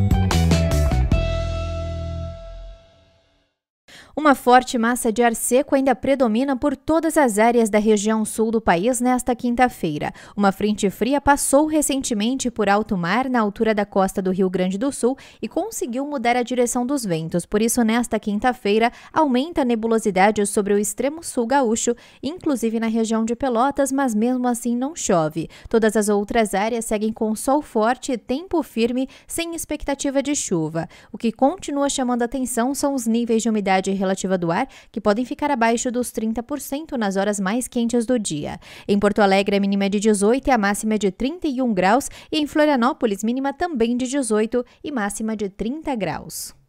you Uma forte massa de ar seco ainda predomina por todas as áreas da região sul do país nesta quinta-feira. Uma frente fria passou recentemente por alto mar na altura da costa do Rio Grande do Sul e conseguiu mudar a direção dos ventos. Por isso, nesta quinta-feira, aumenta a nebulosidade sobre o extremo sul gaúcho, inclusive na região de Pelotas, mas mesmo assim não chove. Todas as outras áreas seguem com sol forte e tempo firme, sem expectativa de chuva. O que continua chamando atenção são os níveis de umidade umidade relativa do ar, que podem ficar abaixo dos 30% nas horas mais quentes do dia. Em Porto Alegre, a mínima é de 18 e a máxima é de 31 graus, e em Florianópolis, mínima também de 18 e máxima de 30 graus.